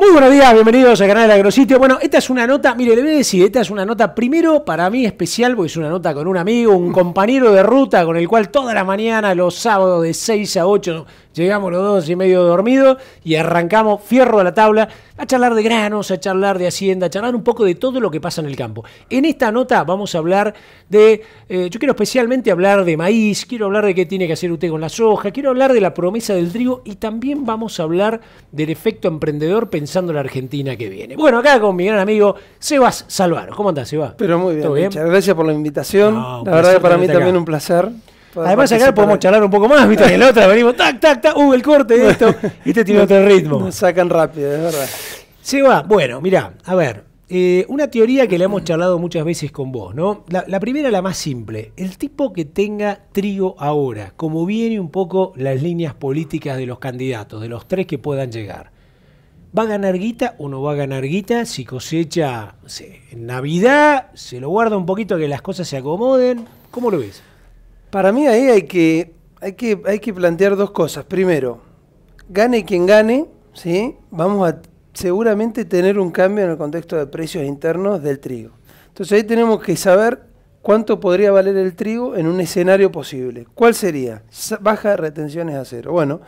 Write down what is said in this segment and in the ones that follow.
Muy buenos días, bienvenidos al canal de Agrositio. Bueno, esta es una nota, mire, le voy a decir, esta es una nota primero para mí especial, porque es una nota con un amigo, un compañero de ruta con el cual toda la mañana, los sábados de 6 a 8, llegamos los dos y medio dormidos y arrancamos fierro a la tabla a charlar de granos, a charlar de hacienda, a charlar un poco de todo lo que pasa en el campo. En esta nota vamos a hablar de, eh, yo quiero especialmente hablar de maíz, quiero hablar de qué tiene que hacer usted con la soja, quiero hablar de la promesa del trigo y también vamos a hablar del efecto emprendedor pensando la Argentina que viene. Bueno, acá con mi gran amigo Sebas Salvaro. ¿Cómo andás, Sebas? Pero muy bien, Muchas gracias por la invitación. la verdad que para mí también un placer. Además acá podemos charlar un poco más, ¿viste? En la otra venimos, tac, tac, tac, uh, el corte de esto, y este tiene otro ritmo. Nos sacan rápido, es verdad. Seba, bueno, mirá, a ver, eh, una teoría que le hemos charlado muchas veces con vos, ¿no? La, la, primera, la más simple. El tipo que tenga trigo ahora, como viene un poco las líneas políticas de los candidatos, de los tres que puedan llegar, ¿Va a ganar guita o no va a ganar guita? Si cosecha en Navidad, se lo guarda un poquito que las cosas se acomoden. ¿Cómo lo ves? Para mí ahí hay que, hay que, hay que plantear dos cosas. Primero, gane quien gane, ¿sí? vamos a seguramente tener un cambio en el contexto de precios internos del trigo. Entonces ahí tenemos que saber ¿Cuánto podría valer el trigo en un escenario posible? ¿Cuál sería? Baja retenciones a cero. Bueno,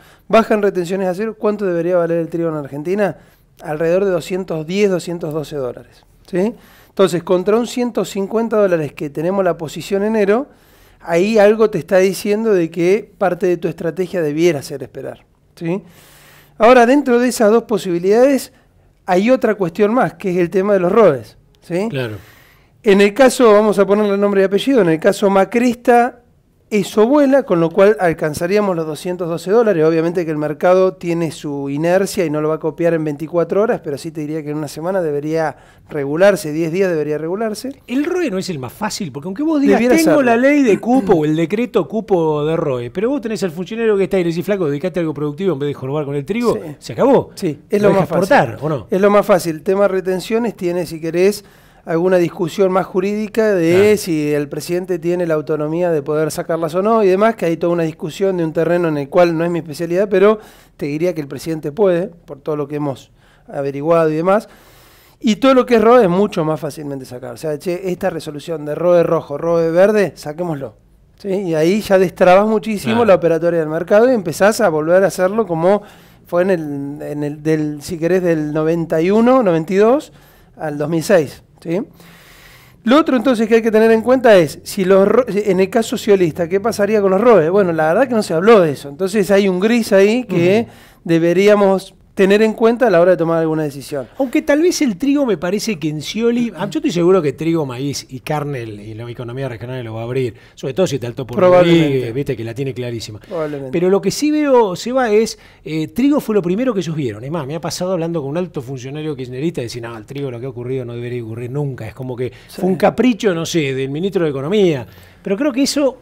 en retenciones a cero. ¿Cuánto debería valer el trigo en Argentina? Alrededor de 210, 212 dólares. ¿sí? Entonces, contra un 150 dólares que tenemos la posición enero, ahí algo te está diciendo de que parte de tu estrategia debiera ser esperar. ¿sí? Ahora, dentro de esas dos posibilidades, hay otra cuestión más, que es el tema de los robes. ¿sí? Claro. En el caso, vamos a ponerle nombre y apellido, en el caso Macrista, eso vuela, con lo cual alcanzaríamos los 212 dólares. Obviamente que el mercado tiene su inercia y no lo va a copiar en 24 horas, pero sí te diría que en una semana debería regularse, 10 días debería regularse. El ROE no es el más fácil, porque aunque vos digas, tengo la ley de cupo o el decreto cupo de ROE, pero vos tenés al funcionario que está y le decís, flaco, dedicate algo productivo en vez de jorobar con el trigo, se acabó. Sí, es lo, más fácil. ¿o no? Es lo más fácil. El tema retenciones tiene, si querés, alguna discusión más jurídica de si el presidente tiene la autonomía de poder sacarlas o no y demás, que hay toda una discusión de un terreno en el cual no es mi especialidad, pero te diría que el presidente puede, por todo lo que hemos averiguado y demás. Y todo lo que es ROE es mucho más fácilmente sacar. O sea, esta resolución de ROE rojo, ROE verde, saquémoslo. Y ahí ya destrabas muchísimo la operatoria del mercado y empezás a volver a hacerlo como fue en el, en el del, si querés, del 91, 92 al 2006. Lo otro entonces que hay que tener en cuenta es, si los en el caso socialista, ¿qué pasaría con los robes? Bueno, la verdad que no se habló de eso. Entonces hay un gris ahí que deberíamos tener en cuenta a la hora de tomar alguna decisión. Aunque tal vez el trigo me parece que en Cioli. Ah, yo estoy seguro que trigo, maíz y carne y la economía regional lo va a abrir, sobre todo si te alto por Rodríguez, viste que la tiene clarísima. Pero lo que sí veo, Seba, es eh, trigo fue lo primero que ellos vieron. Es más, me ha pasado hablando con un alto funcionario kirchnerista y decir, no, el trigo lo que ha ocurrido no debería ocurrir nunca. Es como que fue un capricho, no sé, del ministro de Economía. Pero creo que eso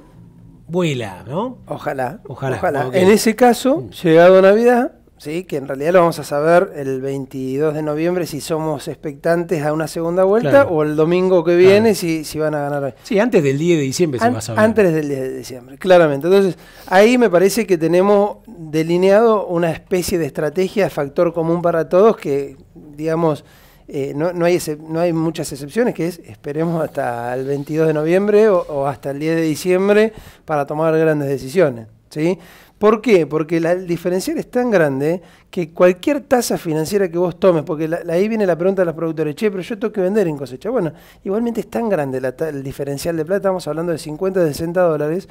vuela, ¿no? Ojalá. Ojalá. En ese caso, mm. llegado Navidad, ¿sí? que en realidad lo vamos a saber el 22 de noviembre si somos expectantes a una segunda vuelta o el domingo que viene si, si van a ganar Sí, antes del 10 de diciembre se va a saber. Antes del 10 de diciembre, claramente. Entonces, ahí me parece que tenemos delineado una especie de estrategia, factor común para todos, que digamos... Eh, no, no, hay no hay muchas excepciones, que es esperemos hasta el 22 de noviembre o, o hasta el 10 de diciembre para tomar grandes decisiones. ¿sí? ¿Por qué? Porque el diferencial es tan grande que cualquier tasa financiera que vos tomes, porque ahí viene la pregunta de los productores, che, pero yo tengo que vender en cosecha. Bueno, igualmente es tan grande el diferencial de plata, estamos hablando de 50, 60 dólares,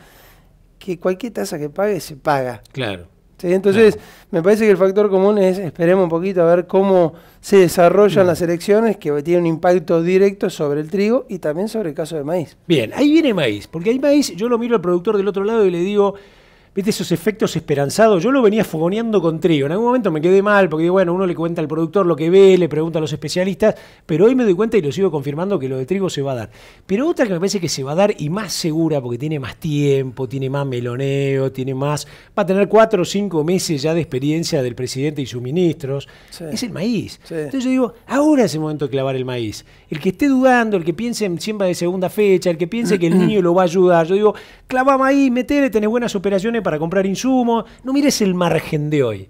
que cualquier tasa que pague se paga. Claro. Entonces, me parece que el factor común es esperemos un poquito a ver cómo se desarrollan mm. las elecciones, que tienen un impacto directo sobre el trigo y también sobre el caso de maíz. Bien, ahí viene maíz, porque hay maíz, yo lo miro al productor del otro lado y le digo, ¿Viste esos efectos esperanzados? Yo lo venía fogoneando con trigo. En algún momento me quedé mal porque, bueno, uno le cuenta al productor lo que ve, le pregunta a los especialistas, pero hoy me doy cuenta y lo sigo confirmando que lo de trigo se va a dar. Pero otra que me parece que se va a dar y más segura porque tiene más tiempo, tiene más meloneo, tiene más. Va a tener cuatro o cinco meses ya de experiencia del presidente y sus ministros. Es el maíz. Entonces yo digo, ahora es el momento de clavar el maíz. El que esté dudando, el que piense en siembra de segunda fecha, el que piense que el niño lo va a ayudar. Yo digo, clava maíz, metele, tenés buenas operaciones para comprar insumos. No mires el margen de hoy.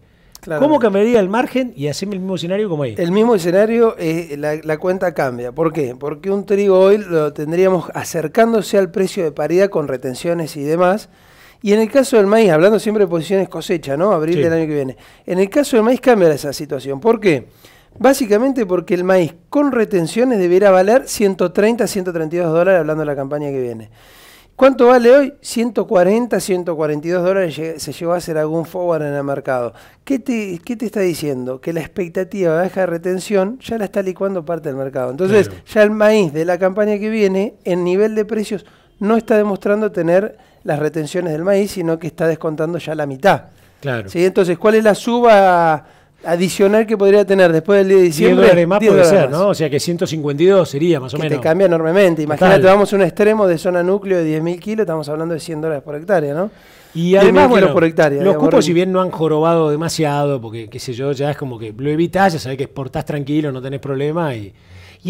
¿Cómo cambiaría el margen y hacemos el mismo escenario como ahí? El mismo escenario, eh, la, cuenta cambia. ¿Por qué? Porque un trigo hoy lo tendríamos acercándose al precio de paridad con retenciones y demás. Y en el caso del maíz, hablando siempre de posiciones cosecha, ¿no? Abril del año que viene. En el caso del maíz cambia esa situación. ¿Por qué? Básicamente porque el maíz con retenciones debería valer 130, 132 dólares hablando de la campaña que viene. ¿Cuánto vale hoy? 140, 142 dólares se llevó a hacer algún forward en el mercado. ¿Qué te, te está diciendo? Que la expectativa baja de retención ya la está licuando parte del mercado. Entonces, ya el maíz de la campaña que viene, en nivel de precios, no está demostrando tener las retenciones del maíz, sino que está descontando ya la mitad. Claro. ¿Sí? Entonces, ¿cuál es la suba? adicional que podría tener después del día de diciembre. dólares más puede ser, ¿no? O sea que 152 sería más o que menos. Te cambia enormemente. Imagínate, vamos a un extremo de zona núcleo de 10.000 kilos, estamos hablando de 100 dólares por hectárea, ¿no? Y además, bueno, por hectárea, los cupos, si bien no han jorobado demasiado, porque qué sé yo, ya es como que lo evitas, ya sabes que exportás tranquilo, no tenés problema. Y,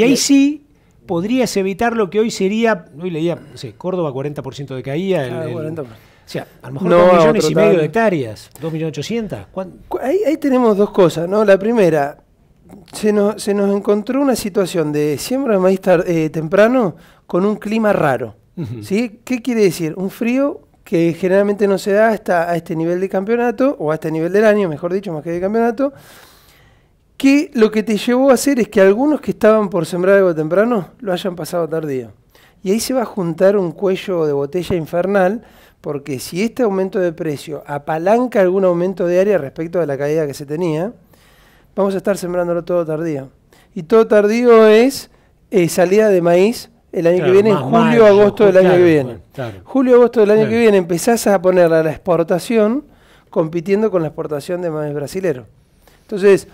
ahí sí podrías evitar lo que hoy sería, hoy leía, no sé, Córdoba 40% de caída. O sea, a lo mejor no, millones y medio de hectáreas, 2.800. Ahí, tenemos dos cosas, ¿no? La primera, se nos, encontró una situación de siembra de maíz eh, temprano con un clima raro. ¿sí? ¿Qué quiere decir? Un frío que generalmente no se da hasta a este nivel de campeonato, o a este nivel del año, mejor dicho, más que de campeonato, que lo que te llevó a hacer es que algunos que estaban por sembrar algo temprano lo hayan pasado tardío. Y ahí se va a juntar un cuello de botella infernal porque si este aumento de precio apalanca algún aumento de área respecto a la caída que se tenía, vamos a estar sembrándolo todo tardío. Y todo tardío es eh, salida de maíz el año que viene, en julio, agosto del año que viene. Julio, agosto del año que viene empezás a poner a la exportación compitiendo con la exportación de maíz brasilero. Entonces,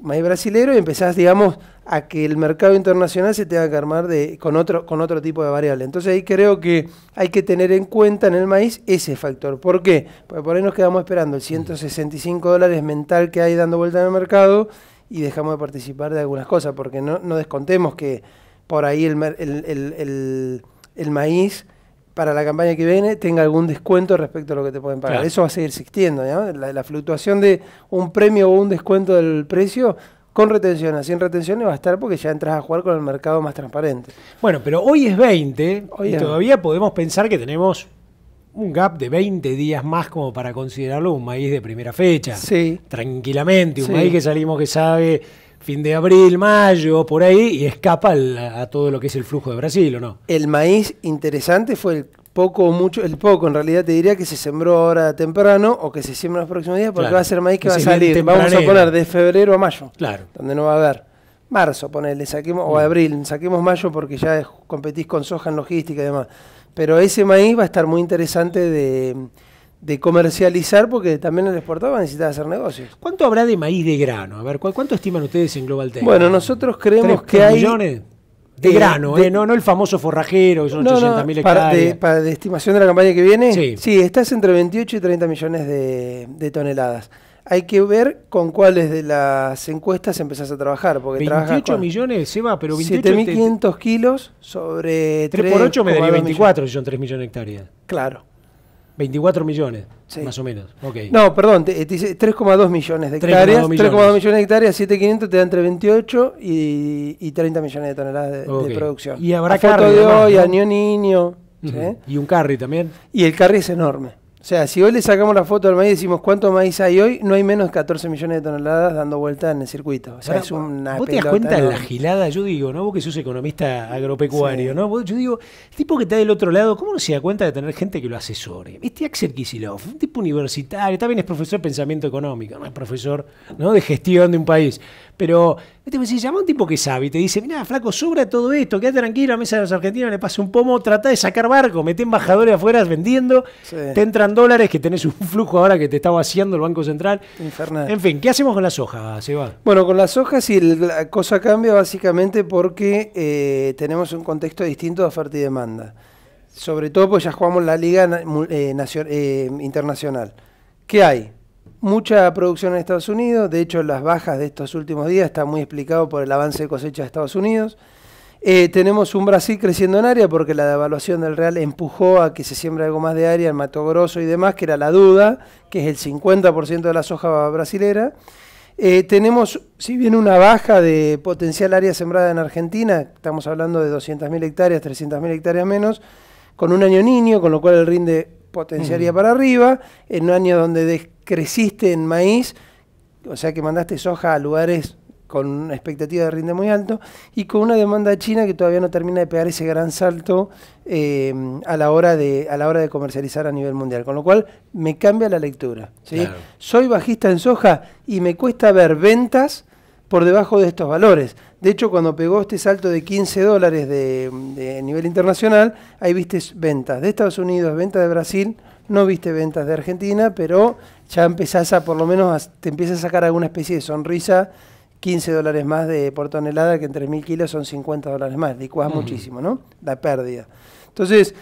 maíz brasilero y empezás, digamos, a que el mercado internacional se tenga que armar de, con, otro, con otro tipo de variable. Entonces ahí creo que hay que tener en cuenta en el maíz ese factor. ¿Por qué? Porque por ahí nos quedamos esperando el 165 mm. dólares mental que hay dando vuelta en el mercado y dejamos de participar de algunas cosas, porque no, descontemos que por ahí el, maíz para la campaña que viene tenga algún descuento respecto a lo que te pueden pagar. Eso va a seguir existiendo, la, la fluctuación de un premio o un descuento del precio con retención, sin retenciones va a estar porque ya entras a jugar con el mercado más transparente. Bueno, pero hoy es 20 hoy y todavía podemos pensar que tenemos un gap de 20 días más como para considerarlo un maíz de primera fecha. Sí. Tranquilamente, un maíz que salimos que sabe fin de abril, mayo, por ahí, y escapa a todo lo que es el flujo de Brasil, ¿o no? El maíz interesante fue el poco o mucho, el poco en realidad te diría que se sembró ahora temprano o que se siembra los próximos días porque va a ser maíz que, va a salir. Vamos a poner de febrero a mayo, claro. donde no va a haber. Marzo, ponele, saquemos, o abril, saquemos mayo porque ya competís con soja en logística y demás. Pero ese maíz va a estar muy interesante de, comercializar porque también el exportador va a necesitar hacer negocios. ¿Cuánto habrá de maíz de grano? A ver, ¿cuánto estiman ustedes en Global Tech? Bueno, nosotros creemos que hay... Millones? De, eh, grano, ¿eh? no, no el famoso forrajero, que son no, hectáreas. Para de, estimación de la campaña que viene, sí. estás entre 28 y 30 millones de, toneladas. Hay que ver con cuáles de las encuestas empezás a trabajar. Porque 28 millones, Seba, pero 28... 7.500 kilos sobre 3, por 8 me daría 24 si son 3 millones de hectáreas. Claro. 24 millones, más o menos. No, perdón, 3,2 millones de hectáreas. 3,2 millones. de hectáreas, 7,500 te da entre 28 y, 30 millones de toneladas de, producción. Y habrá a carry. Foto de hoy, ¿no? año niño. Y un carry también. Y el carry es enorme. O sea, si hoy le sacamos la foto al maíz y decimos cuánto maíz hay hoy, no hay menos de 14 millones de toneladas dando vuelta en el circuito. O sea, es una Vos te das cuenta de la gilada, yo digo, ¿no? Vos que sos economista agropecuario, ¿no? yo digo, el tipo que está del otro lado, ¿cómo no se da cuenta de tener gente que lo asesore? Este Axel Kisilov, un tipo universitario, también es profesor de pensamiento económico, no es profesor ¿no? de gestión de un país. Pero me dice llama un tipo que sabe y te dice, mira, flaco, sobra todo esto, quédate tranquilo, a mesa de los argentinos le pasa un pomo, trata de sacar barco, mete embajadores afuera vendiendo, te entran dólares que tenés un flujo ahora que te está vaciando el Banco Central. Infernal. En fin, ¿qué hacemos con las hojas, Seba? Bueno, con las hojas sí, la cosa cambia básicamente porque eh, tenemos un contexto distinto de oferta y demanda. Sobre todo porque ya jugamos la liga eh, eh, internacional. ¿Qué hay? mucha producción en Estados Unidos, de hecho las bajas de estos últimos días están muy explicado por el avance de cosecha de Estados Unidos. Eh, tenemos un Brasil creciendo en área porque la devaluación del real empujó a que se siembre algo más de área en Mato Grosso y demás, que era la duda, que es el 50% de la soja brasilera. Eh, tenemos, si bien una baja de potencial área sembrada en Argentina, estamos hablando de 200.000 hectáreas, 300.000 hectáreas menos, con un año niño, con lo cual el rinde potenciaría para arriba, en un año donde creciste en maíz, o sea que mandaste soja a lugares con una expectativa de rinde muy alto y con una demanda china que todavía no termina de pegar ese gran salto eh, a, la hora de, a la hora de comercializar a nivel mundial. Con lo cual me cambia la lectura. Soy bajista en soja y me cuesta ver ventas por debajo de estos valores. De hecho, cuando pegó este salto de 15 dólares de, nivel internacional, ahí viste ventas de Estados Unidos, ventas de Brasil, no viste ventas de Argentina, pero ya empezás a, por lo menos, te empieza a sacar alguna especie de sonrisa, 15 dólares más de por tonelada, que en 3.000 kilos son 50 dólares más, licuás muchísimo, ¿no? La pérdida. Entonces,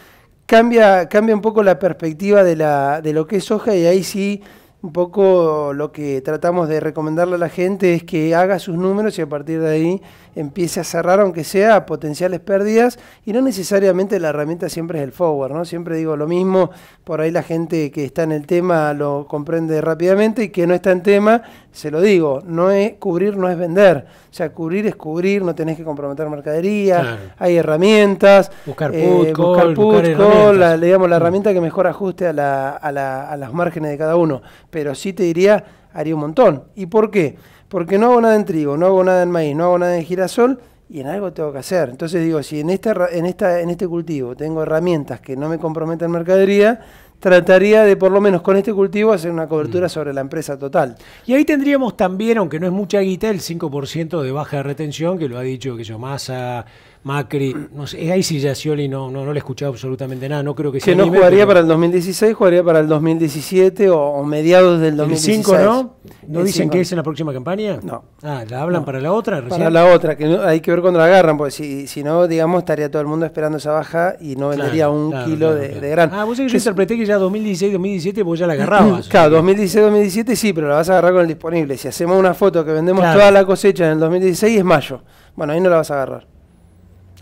cambia, cambia un poco la perspectiva de, de lo que es soja y ahí sí un poco lo que tratamos de recomendarle a la gente es que haga sus números y a partir de ahí empiece a cerrar, aunque sea potenciales pérdidas, y no necesariamente la herramienta siempre es el forward, ¿no? Siempre digo lo mismo, por ahí la gente que está en el tema lo comprende rápidamente y que no está en tema, se lo digo, no es cubrir, no es vender, o sea, cubrir es cubrir, no tenés que comprometer mercadería, hay herramientas, buscar eh, put, buscar la, digamos, la mm. herramienta que mejor ajuste a, la, a, la, a las márgenes de cada uno pero sí te diría, haría un montón. ¿Y por qué? Porque no hago nada en trigo, no hago nada en maíz, no hago nada en girasol y en algo tengo que hacer. Entonces digo, si en, esta, en, esta, en este cultivo tengo herramientas que no me comprometan mercadería, trataría de por lo menos con este cultivo hacer una cobertura mm. sobre la empresa total. Y ahí tendríamos también, aunque no es mucha guita, el 5% de baja de retención, que lo ha dicho que yo masa Macri, no sé, ahí sí ya Scioli no, no, no le he escuchado absolutamente nada, no creo que sea. Que no jugaría para el 2016, jugaría para el 2017 o, mediados del 2016. no? ¿No dicen que es en la próxima campaña? No. Ah, ¿la hablan para la otra? Recién? Para la otra, que hay que ver cuando la agarran, porque si, si no, digamos, estaría todo el mundo esperando esa baja y no vendería un kilo de, de, gran. Ah, vos sabés que yo interpreté que ya 2016, 2017 vos ya la agarrabas. claro, 2016, 2017 sí, pero la vas a agarrar con el disponible. Si hacemos una foto que vendemos toda la cosecha en el 2016 es mayo. Bueno, ahí no la vas a agarrar.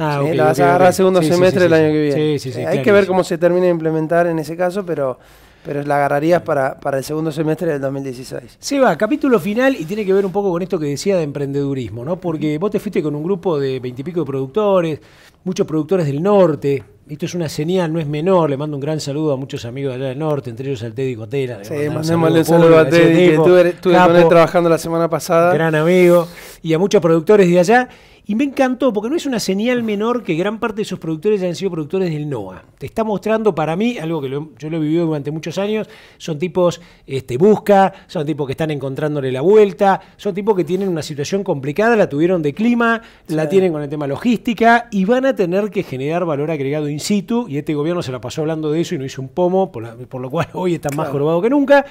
Ah, la vas a agarrar el segundo semestre del año que viene. hay que ver cómo se termina de implementar en ese caso, pero, pero la agarrarías para, para el segundo semestre del 2016. Seba, capítulo final y tiene que ver un poco con esto que decía de emprendedurismo, ¿no? Porque vos te fuiste con un grupo de veintipico de productores, muchos productores del norte. Esto es una señal, no es menor. Le mando un gran saludo a muchos amigos de allá del norte, entre ellos al Teddy Cotera. Sí, mandémosle un saludo a Teddy, que estuve con trabajando la semana pasada. Gran amigo. Y a muchos productores de allá. Y me encantó, porque no es una señal menor que gran parte de sus productores han sido productores del NOA. Te está mostrando para mí algo que yo lo he vivido durante muchos años. Son tipos este, busca, son tipos que están encontrándole la vuelta, son tipos que tienen una situación complicada, la tuvieron de clima, la tienen con el tema logística y van a tener que generar valor agregado in situ. Y este gobierno se la pasó hablando de eso y no hizo un pomo, por, lo cual hoy está más claro. que nunca.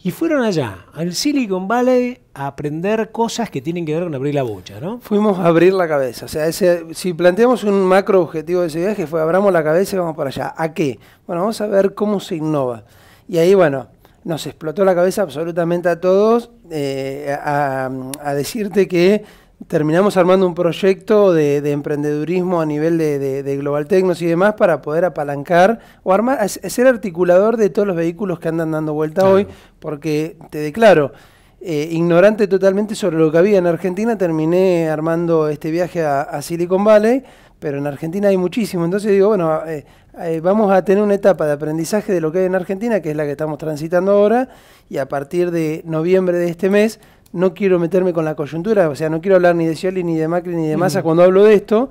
Y fueron allá, al Silicon Valley, a aprender cosas que tienen que ver con abrir la bocha, ¿no? Fuimos a abrir la cabeza. O sea, si planteamos un macro objetivo de ese viaje, fue abramos la cabeza y vamos para allá. ¿A qué? Bueno, vamos a ver cómo se innova. Y ahí, bueno, nos explotó la cabeza absolutamente a todos eh, a decirte que terminamos armando un proyecto de, emprendedurismo a nivel de, Global Tecnos y demás para poder apalancar o ser articulador de todos los vehículos que andan dando vuelta hoy, porque te declaro, eh, ignorante totalmente sobre lo que había en Argentina, terminé armando este viaje a, Silicon Valley, pero en Argentina hay muchísimo, entonces digo, bueno, eh, eh, vamos a tener una etapa de aprendizaje de lo que hay en Argentina, que es la que estamos transitando ahora, y a partir de noviembre de este mes no quiero meterme con la coyuntura, o sea, no quiero hablar ni de Scioli, ni de Macri, ni de Massa cuando hablo de esto.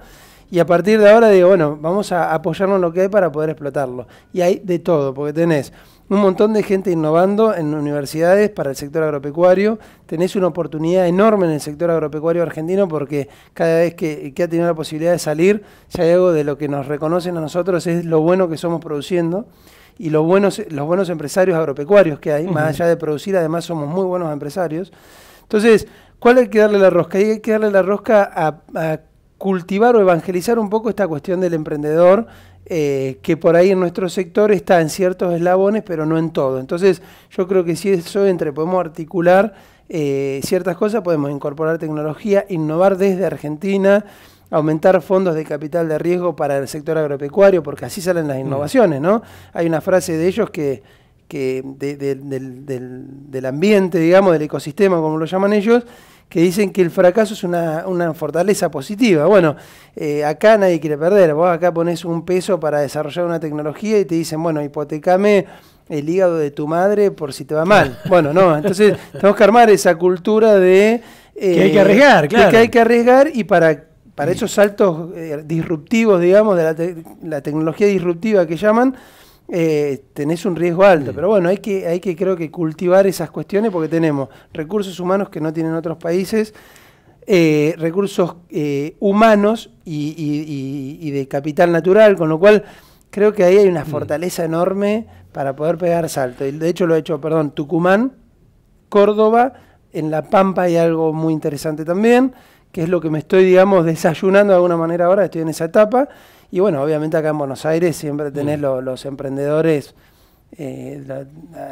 Y a partir de ahora digo, bueno, vamos a apoyarnos en lo que hay para poder explotarlo. Y hay de todo, porque tenés un montón de gente innovando en universidades para el sector agropecuario. Tenés una oportunidad enorme en el sector agropecuario argentino porque cada vez que, ha tenido la posibilidad de salir, ya hay algo de lo que nos reconocen a nosotros, es lo bueno que somos produciendo y los buenos, los buenos empresarios agropecuarios que hay, más allá de producir, además somos muy buenos empresarios. Entonces, ¿cuál hay que darle la rosca? hay que darle la rosca a, cultivar o evangelizar un poco esta cuestión del emprendedor, eh, que por ahí en nuestro sector está en ciertos eslabones, pero no en todo. Entonces, yo creo que si eso entre podemos articular eh, ciertas cosas, podemos incorporar tecnología, innovar desde Argentina, aumentar fondos de capital de riesgo para el sector agropecuario, porque así salen las mm. innovaciones, ¿no? Hay una frase de ellos que que del, del, del, ambiente, digamos, del ecosistema, como lo llaman ellos, que dicen que el fracaso es una, fortaleza positiva. Bueno, eh, acá nadie quiere perder, vos acá pones un peso para desarrollar una tecnología y te dicen, bueno, hipotecame el hígado de tu madre por si te va mal. Bueno, no, entonces tenemos que armar esa cultura de... Eh, que hay que arriesgar, claro. Que hay que arriesgar y para para esos saltos eh, disruptivos, digamos, de la, tecnología disruptiva que llaman, eh, tenés un riesgo alto. Pero bueno, hay que, hay que creo que cultivar esas cuestiones porque tenemos recursos humanos que no tienen otros países, eh, recursos eh, humanos y, de capital natural, con lo cual creo que ahí hay una mm. fortaleza enorme para poder pegar salto. De hecho lo ha he hecho, perdón, Tucumán, Córdoba, en La Pampa hay algo muy interesante también, que es lo que me estoy, digamos, desayunando de alguna manera ahora, estoy en esa etapa y bueno, obviamente acá en Buenos Aires siempre tenés mm. los emprendedores. Eh,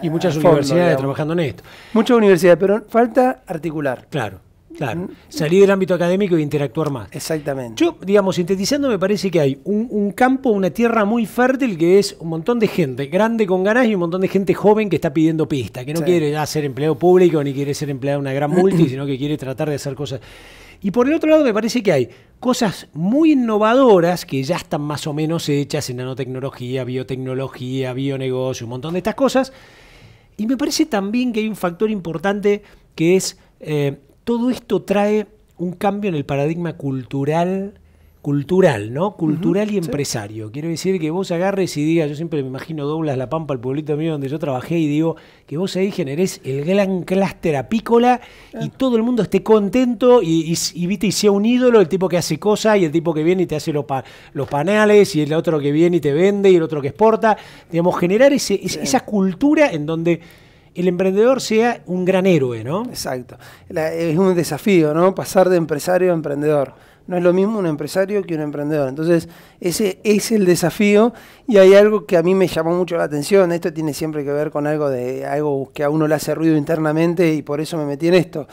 y muchas universidades trabajando en esto. Muchas universidades, pero falta articular. Claro. Claro, mm. salir del ámbito académico e interactuar más. Exactamente. Yo, digamos, sintetizando, me parece que hay un, campo, una tierra muy fértil que es un montón de gente grande con ganas y un montón de gente joven que está pidiendo pista, que no quiere hacer ser empleado público ni quiere ser empleado de una gran multi, sino que quiere tratar de hacer cosas. Y por el otro lado me parece que hay cosas muy innovadoras que ya están más o menos hechas en nanotecnología, biotecnología, bionegocio, un montón de estas cosas. Y me parece también que hay un factor importante que es eh, todo esto trae un cambio en el paradigma cultural cultural, ¿no? Cultural y empresario. Quiero decir que vos agarres y digas, yo siempre me imagino Doblas La Pampa, al pueblito mío donde yo trabajé, y digo, que vos ahí generés el gran clúster apícola y ah. todo el mundo esté contento y, viste, y sea un ídolo el tipo que hace cosas y el tipo que viene y te hace los, los panales y el otro que viene y te vende y el otro que exporta. Digamos, generar ese, esa cultura en donde el emprendedor sea un gran héroe, ¿no? Exacto. es un desafío, ¿no? Pasar de empresario a emprendedor no es lo mismo un empresario que un emprendedor. Entonces, ese es el desafío y hay algo que a mí me llamó mucho la atención. Esto tiene siempre que ver con algo, de, algo que a uno le hace ruido internamente y por eso me metí en esto.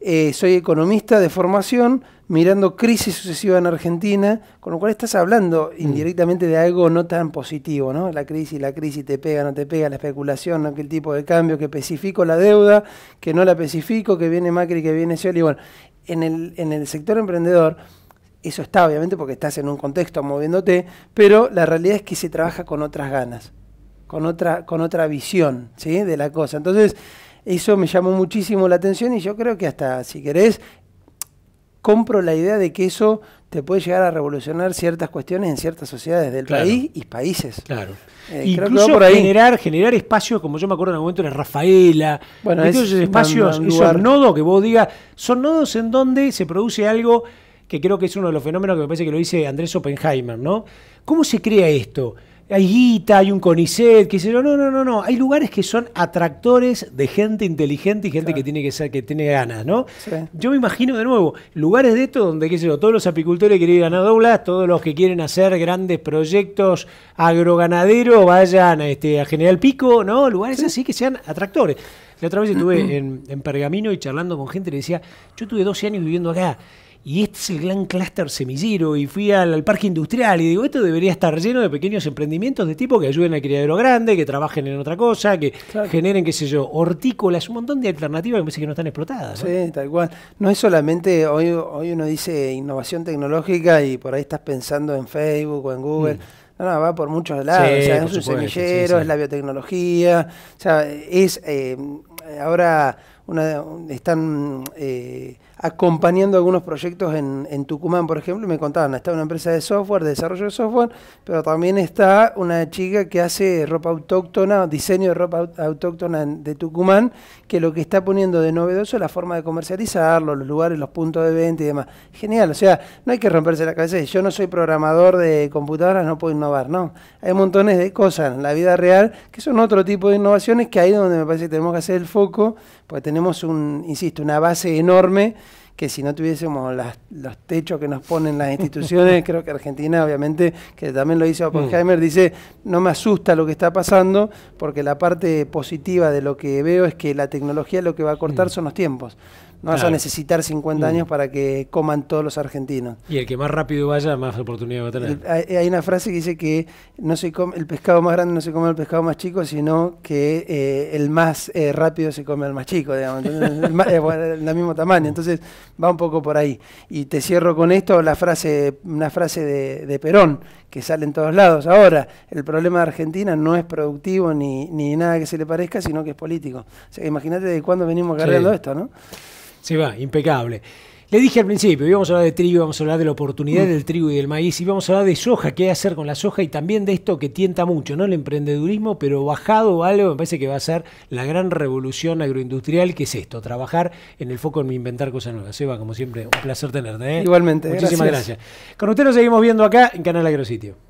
Eh, soy economista de formación, mirando crisis sucesiva en Argentina, con lo cual estás hablando mm. indirectamente de algo no tan positivo, ¿no? La crisis, la crisis te pega, no te pega, la especulación, aquel el tipo de cambio, que especifico la deuda, que no la especifico, que viene Macri, que viene Scioli. Bueno, en el, en el sector emprendedor, eso está obviamente porque estás en un contexto moviéndote, pero la realidad es que se trabaja con otras ganas, con otra, con otra visión, ¿sí? De la cosa. Entonces eso me llamó muchísimo la atención y yo creo que hasta, si querés, compro la idea de que eso te puede llegar a revolucionar ciertas cuestiones en ciertas sociedades del país y países. Claro. Eh, Incluso generar, generar espacios, como yo me acuerdo en algún momento era Rafaela, bueno, esos espacios, esos nodos que vos digas, son nodos en donde se produce algo que creo que es uno de los fenómenos que me parece que lo dice Andrés Oppenheimer, ¿no? ¿Cómo se crea esto? hay guita, hay un CONICET, que yo, no, no, no, no, hay lugares que son atractores de gente inteligente y gente que tiene que ser, que tiene ganas, ¿no? Yo me imagino de nuevo, lugares de esto donde, qué sé yo, todos los apicultores quieren ir a Douglas, todos los que quieren hacer grandes proyectos agroganaderos vayan a, este, a General Pico, ¿no? Lugares así que sean atractores. La otra vez estuve en, en Pergamino y charlando con gente, le decía, yo tuve 12 años viviendo acá y este es el gran clúster semillero y fui al, parque industrial y digo, esto debería estar lleno de pequeños emprendimientos de tipo que ayuden al criadero grande, que trabajen en otra cosa, que generen, qué sé yo, hortícolas, un montón de alternativas que me que no están explotadas. Sí, tal cual. No es solamente, hoy, hoy uno dice innovación tecnológica y por ahí estás pensando en Facebook o en Google. Mm. No, no, va por muchos lados. es un semillero, es la biotecnología. O sea, es eh, ahora una, están eh, acompañando algunos proyectos en, Tucumán, por ejemplo, me contaban, está una empresa de software, de desarrollo de software, pero también está una chica que hace ropa autóctona, diseño de ropa autóctona de Tucumán, que lo que está poniendo de novedoso es la forma de comercializarlo, los lugares, los puntos de venta y demás. Genial, o sea, no hay que romperse la cabeza, yo no soy programador de computadoras, no puedo innovar, no. Hay montones de cosas en la vida real que son otro tipo de innovaciones que ahí es donde me parece que tenemos que hacer el foco, porque tenemos un, insisto, una base enorme que si no tuviésemos las, los techos que nos ponen las instituciones, creo que Argentina, obviamente, que también lo dice Oppenheimer, mm. dice, no me asusta lo que está pasando, porque la parte positiva de lo que veo es que la tecnología lo que va a cortar mm. son los tiempos. No vas a necesitar 50 mm. años para que coman todos los argentinos. Y el que más rápido vaya, más oportunidad va a tener. Eh, hay, una frase que dice que no se come, el pescado más grande no se come el pescado más chico, sino que eh, el más eh, rápido se come al más chico, digamos. el, mismo tamaño. Entonces va un poco por ahí. Y te cierro con esto la frase, una frase de, Perón, que sale en todos lados. Ahora, el problema de Argentina no es productivo ni, ni nada que se le parezca, sino que es político. O sea, imagínate de cuándo venimos cargando esto, ¿no? Se impecable. Le dije al principio, vamos a hablar de trigo, vamos a hablar de la oportunidad mm. del trigo y del maíz, y vamos a hablar de soja, qué hacer con la soja y también de esto que tienta mucho, ¿no? El emprendedurismo, pero bajado algo, me parece que va a ser la gran revolución agroindustrial, que es esto, trabajar en el foco en inventar cosas nuevas. Seba, como siempre, un placer tenerte. ¿eh? Igualmente. Muchísimas gracias. gracias. Con usted nos seguimos viendo acá en Canal Agrositio.